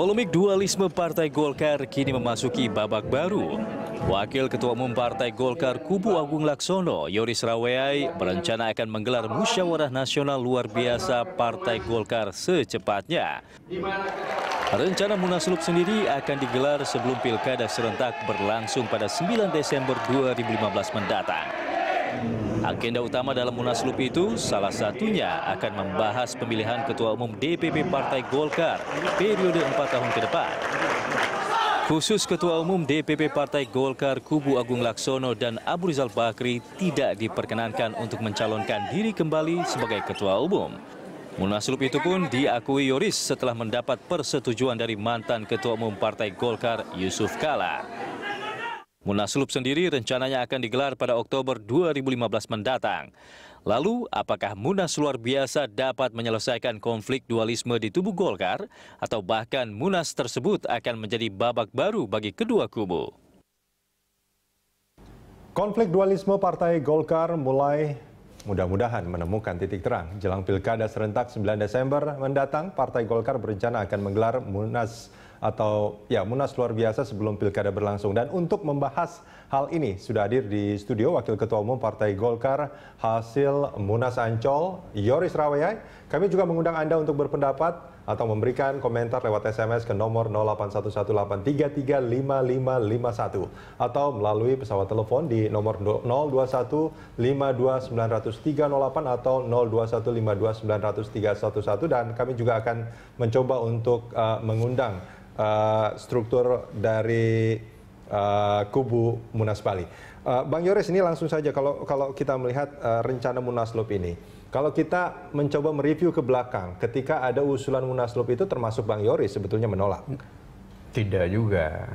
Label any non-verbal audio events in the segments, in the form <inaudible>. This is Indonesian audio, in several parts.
Polemik dualisme Partai Golkar kini memasuki babak baru. Wakil Ketua Umum Partai Golkar Kubu Agung Laksono, Yoris Raweai, berencana akan menggelar musyawarah nasional luar biasa Partai Golkar secepatnya. Rencana Munaslup sendiri akan digelar sebelum pilkada serentak berlangsung pada 9 Desember 2015 mendatang. Agenda utama dalam munaslup itu salah satunya akan membahas pemilihan Ketua Umum DPP Partai Golkar periode 4 tahun ke depan. Khusus Ketua Umum DPP Partai Golkar Kubu Agung Laksono dan Abu Rizal Bakri tidak diperkenankan untuk mencalonkan diri kembali sebagai Ketua Umum. Munaslup itu pun diakui Yoris setelah mendapat persetujuan dari mantan Ketua Umum Partai Golkar Yusuf Kala. Munaslup sendiri rencananya akan digelar pada Oktober 2015 mendatang. Lalu, apakah Munas luar biasa dapat menyelesaikan konflik dualisme di tubuh Golkar, atau bahkan Munas tersebut akan menjadi babak baru bagi kedua kubu? Konflik dualisme Partai Golkar mulai mudah-mudahan menemukan titik terang. Jelang Pilkada serentak 9 Desember mendatang, Partai Golkar berencana akan menggelar Munas atau ya Munas luar biasa sebelum pilkada berlangsung. Dan untuk membahas hal ini sudah hadir di studio Wakil Ketua Umum Partai Golkar hasil Munas Ancol Yoris rawayai Kami juga mengundang Anda untuk berpendapat atau memberikan komentar lewat SMS ke nomor 08118335551 atau melalui pesawat telepon di nomor 02152903008 atau 02152903111 dan kami juga akan mencoba untuk uh, mengundang uh, struktur dari uh, kubu Munas Bali. Uh, Bang Yoris ini langsung saja kalau kalau kita melihat uh, rencana Munaslup ini. Kalau kita mencoba mereview ke belakang, ketika ada usulan Munaslup itu termasuk Bang Yoris sebetulnya menolak. Tidak juga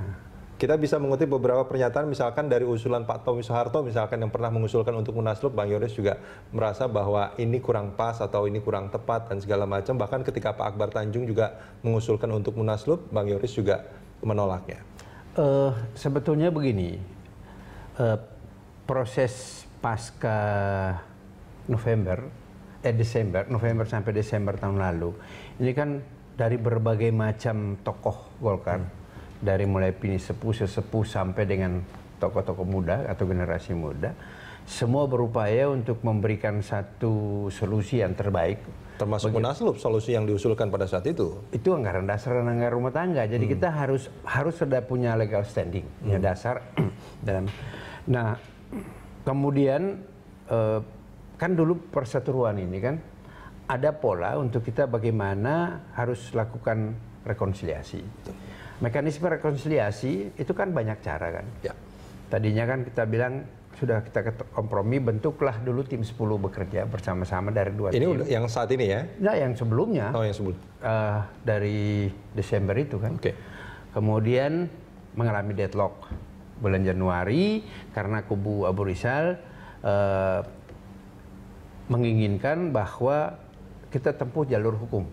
kita bisa mengutip beberapa pernyataan misalkan dari usulan Pak Tommy Soeharto misalkan yang pernah mengusulkan untuk Munaslup Bang Yoris juga merasa bahwa ini kurang pas atau ini kurang tepat dan segala macam bahkan ketika Pak Akbar Tanjung juga mengusulkan untuk Munaslup Bang Yoris juga menolaknya. Uh, sebetulnya begini uh, proses pasca November eh Desember November sampai Desember tahun lalu ini kan dari berbagai macam tokoh Golkar. Hmm dari mulai pini sepuh, sesepuh sampai dengan tokoh-tokoh muda atau generasi muda semua berupaya untuk memberikan satu solusi yang terbaik. Termasuk Bagi, Munaslup solusi yang diusulkan pada saat itu. Itu anggaran dasar dan anggaran rumah tangga. Jadi hmm. kita harus harus sudah punya legal standing hmm. ya dasar <clears throat> dalam. Nah kemudian eh, kan dulu perseteruan ini kan ada pola untuk kita bagaimana harus lakukan rekonsiliasi. Betul mekanisme rekonsiliasi itu kan banyak cara kan. Ya. Tadinya kan kita bilang sudah kita kompromi bentuklah dulu tim 10 bekerja bersama-sama dari dua ini tim. Ini yang saat ini ya? Nah, yang sebelumnya. Oh, yang sebelum. Uh, dari Desember itu kan. Oke. Okay. Kemudian mengalami deadlock bulan Januari karena kubu Abu Rizal uh, menginginkan bahwa kita tempuh jalur hukum.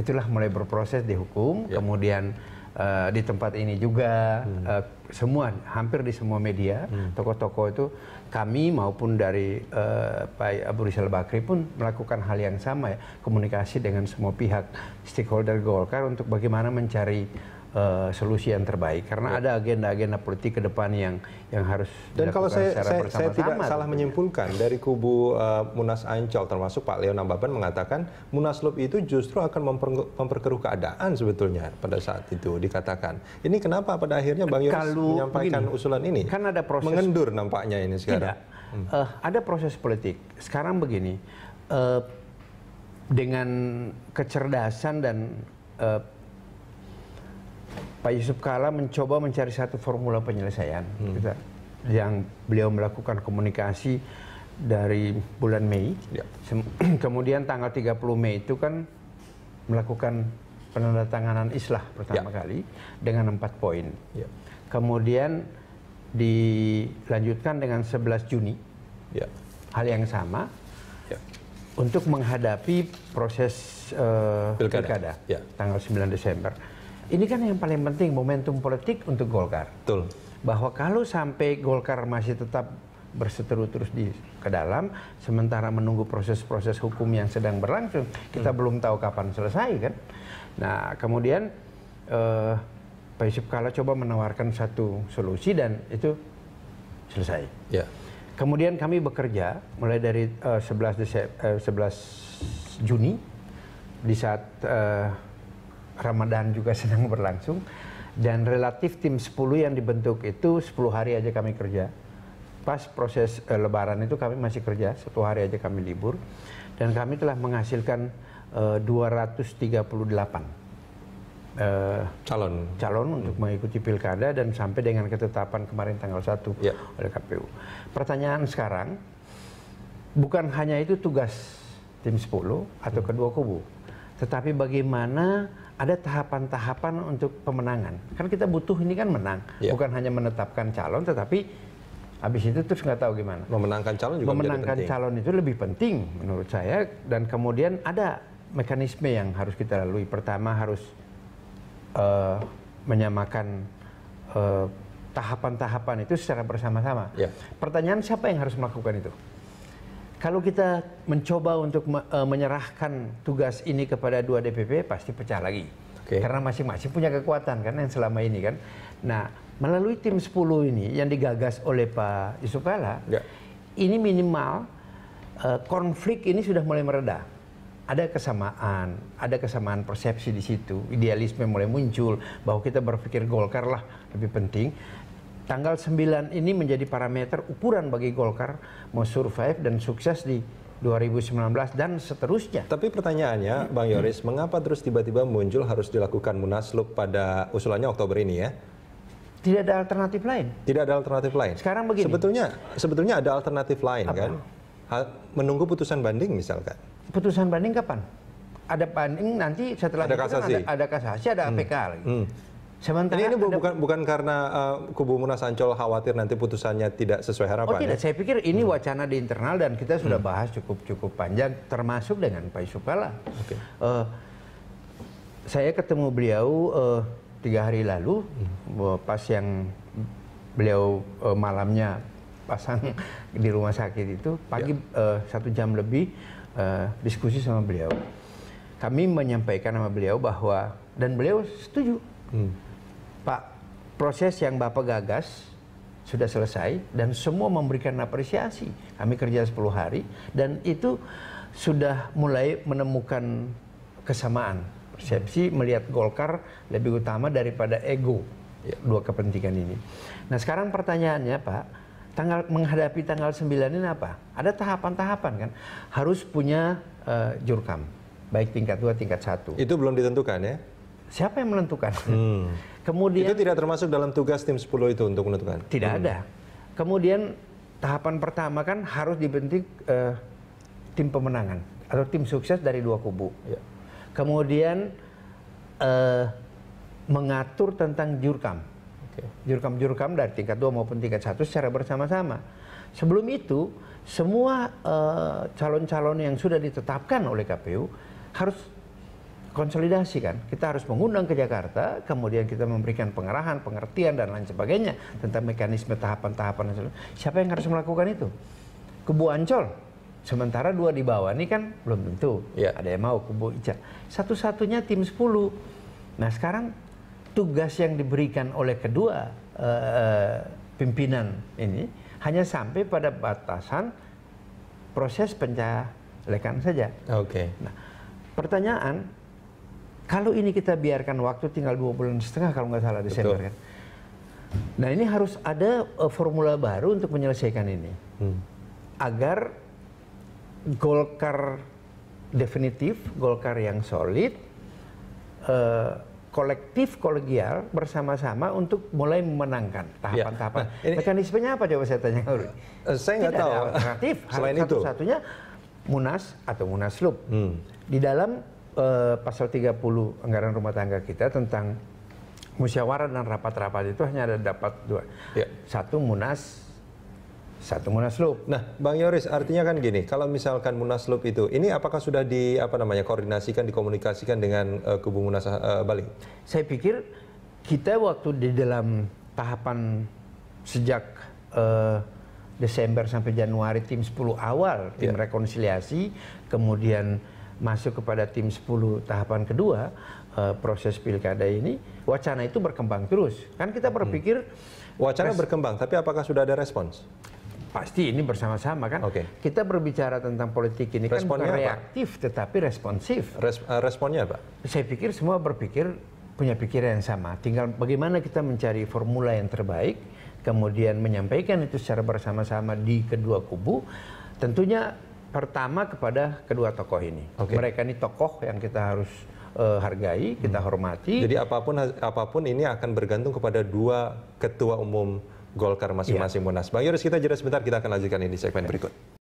Itulah mulai berproses di hukum, yeah. kemudian Eh, di tempat ini juga hmm. uh, semua hampir di semua media hmm. tokoh-tokoh hmm. itu kami maupun dari uh, Pak Abu Rizal Bakri pun melakukan hal yang sama ya komunikasi dengan semua pihak stakeholder Golkar untuk bagaimana mencari Uh, solusi yang terbaik karena ya. ada agenda-agenda politik ke depan yang yang harus dan kalau saya saya, saya tidak salah gitu. menyimpulkan dari kubu uh, Munas Ancol termasuk Pak Leo Ambaban mengatakan Munaslup itu justru akan memper, memperkeruh keadaan sebetulnya pada saat itu dikatakan ini kenapa pada akhirnya Bang Yoris menyampaikan begini, usulan ini kan ada proses mengendur nampaknya ini sekarang tidak. Uh, ada proses politik sekarang begini uh, dengan kecerdasan dan uh, Pak Yusuf Kala mencoba mencari satu formula penyelesaian hmm. kita, yang beliau melakukan komunikasi dari bulan Mei. Ya. <clears throat> Kemudian tanggal 30 Mei itu kan melakukan penandatanganan islah pertama ya. kali dengan empat poin. Ya. Kemudian dilanjutkan dengan 11 Juni. Ya. Hal yang sama ya. untuk menghadapi proses uh, pilkada, pilkada ya. tanggal 9 Desember. Ini kan yang paling penting momentum politik untuk Golkar. Betul. Bahwa kalau sampai Golkar masih tetap berseteru terus di ke dalam sementara menunggu proses-proses hukum yang sedang berlangsung kita hmm. belum tahu kapan selesai kan nah kemudian eh, Pak Yusuf Kala coba menawarkan satu solusi dan itu selesai yeah. kemudian kami bekerja mulai dari uh, 11 Desep, uh, 11 Juni di saat uh, Ramadan juga <laughs> sedang berlangsung dan relatif tim 10 yang dibentuk itu 10 hari aja kami kerja. Pas proses uh, lebaran itu kami masih kerja, satu hari aja kami libur dan kami telah menghasilkan uh, 238 uh, calon calon hmm. untuk mengikuti pilkada dan sampai dengan ketetapan kemarin tanggal 1 yeah. oleh KPU. Pertanyaan sekarang bukan hanya itu tugas tim 10 atau hmm. kedua kubu, tetapi bagaimana ada tahapan-tahapan untuk pemenangan. Kan kita butuh ini kan menang, ya. bukan hanya menetapkan calon, tetapi habis itu terus nggak tahu gimana. Memenangkan calon juga Memenangkan calon itu lebih penting menurut saya. Dan kemudian ada mekanisme yang harus kita lalui. Pertama harus uh, menyamakan eh, tahapan-tahapan uh, itu secara bersama-sama. Ya. Pertanyaan siapa yang harus melakukan itu? Kalau kita mencoba untuk uh, menyerahkan tugas ini kepada dua DPP pasti pecah lagi. Okay. Karena masing-masing punya kekuatan kan yang selama ini kan. Nah, melalui tim 10 ini yang digagas oleh Pak Yusuf Kala, yeah. ini minimal uh, konflik ini sudah mulai mereda. Ada kesamaan, ada kesamaan persepsi di situ. Idealisme mulai muncul bahwa kita berpikir Golkar lah lebih penting tanggal 9 ini menjadi parameter ukuran bagi Golkar mau survive dan sukses di 2019 dan seterusnya. Tapi pertanyaannya, Bang Yoris, hmm. mengapa terus tiba-tiba muncul harus dilakukan munaslup pada usulannya Oktober ini ya? Tidak ada alternatif lain. Tidak ada alternatif lain. Sekarang begini. Sebetulnya sebetulnya ada alternatif lain Apa? kan? menunggu putusan banding misalkan. Putusan banding kapan? Ada banding nanti setelah ada kan kasasi. Kan ada, ada kasasi, ada hmm. APK lagi. Hmm. Sementara ini, ini ada, bukan bukan karena uh, kubu Munas Ancol khawatir nanti putusannya tidak sesuai harapan. Oh tidak, ya? saya pikir ini hmm. wacana di internal dan kita sudah hmm. bahas cukup-cukup panjang termasuk dengan Pak Yusuf Okay. Uh, eh, saya ketemu beliau uh, tiga hari lalu hmm. pas yang beliau uh, malamnya pasang <laughs> di rumah sakit itu pagi yeah. Ya. uh, satu jam lebih uh, diskusi sama beliau kami menyampaikan sama beliau bahwa dan beliau setuju hmm proses yang Bapak gagas sudah selesai dan semua memberikan apresiasi. Kami kerja 10 hari dan itu sudah mulai menemukan kesamaan persepsi melihat Golkar lebih utama daripada ego ya, dua kepentingan ini. Nah, sekarang pertanyaannya, Pak, tanggal menghadapi tanggal 9 ini apa? Ada tahapan-tahapan kan? Harus punya uh, jurkam, baik tingkat 2, tingkat 1. Itu belum ditentukan ya? Siapa yang menentukan? Hmm. Kemudian itu tidak termasuk dalam tugas tim 10 itu untuk menentukan. Tidak hmm. ada. Kemudian tahapan pertama kan harus dibentuk eh, tim pemenangan atau tim sukses dari dua kubu. Ya. Kemudian eh, mengatur tentang jurkam. Okay. Jurkam-jurkam dari tingkat dua maupun tingkat satu secara bersama-sama. Sebelum itu, semua eh, calon-calon uh, calon -calon yang sudah ditetapkan oleh KPU harus konsolidasi kan. Kita harus mengundang ke Jakarta, kemudian kita memberikan pengarahan, pengertian dan lain sebagainya tentang mekanisme tahapan-tahapan Siapa yang harus melakukan itu? Kubu Ancol. Sementara dua di bawah ini kan belum tentu. Ya. Ada yang mau kubu Ica. Satu-satunya tim 10. Nah, sekarang tugas yang diberikan oleh kedua uh, pimpinan ini hanya sampai pada batasan proses pencalekan saja. Oke. Okay. Nah, pertanyaan kalau ini kita biarkan waktu tinggal dua bulan setengah kalau nggak salah Desember Betul. kan. Nah ini harus ada uh, formula baru untuk menyelesaikan ini. Hmm. Agar Golkar definitif, Golkar yang solid, uh, kolektif kolegial bersama-sama untuk mulai memenangkan ya. tahapan-tahapan. Ya. Nah, Mekanismenya apa coba saya tanya Uh, saya nggak tahu. Ada alternatif. Selain satu itu, satunya Munas atau Munaslub hmm. di dalam uh, pasal 30 anggaran rumah tangga kita tentang musyawarah dan rapat-rapat itu hanya ada dapat dua. Ya. Satu munas, satu munaslup. Nah, Bang Yoris, artinya kan gini, kalau misalkan munaslup itu, ini apakah sudah di apa namanya koordinasikan, dikomunikasikan dengan uh, kubu munas uh, eh, Bali? Saya pikir kita waktu di dalam tahapan sejak uh, Desember sampai Januari tim 10 awal tim ya. rekonsiliasi, kemudian masuk kepada tim 10 tahapan kedua uh, proses pilkada ini wacana itu berkembang terus. Kan kita hmm. berpikir hmm. wacana berkembang, tapi apakah sudah ada respons? Pasti ini bersama-sama kan. Okay. Kita berbicara tentang politik ini responnya kan bukan reaktif apa? tetapi responsif. Res, uh, responnya apa Saya pikir semua berpikir punya pikiran yang sama. Tinggal bagaimana kita mencari formula yang terbaik, kemudian menyampaikan itu secara bersama-sama di kedua kubu. Tentunya pertama kepada kedua tokoh ini. Okay. Mereka ini tokoh yang kita harus uh, hargai, kita hmm. hormati. Jadi apapun apapun ini akan bergantung kepada dua ketua umum Golkar masing-masing ya. Munas. Bang Yoris kita jeda sebentar, kita akan lanjutkan ini segmen segmen berikut.